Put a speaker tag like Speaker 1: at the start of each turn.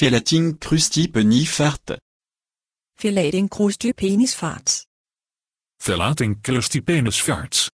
Speaker 1: Filleting krusty penis fart.
Speaker 2: Filleting krusty
Speaker 3: penis fart.
Speaker 4: Filleting krusty penis fart.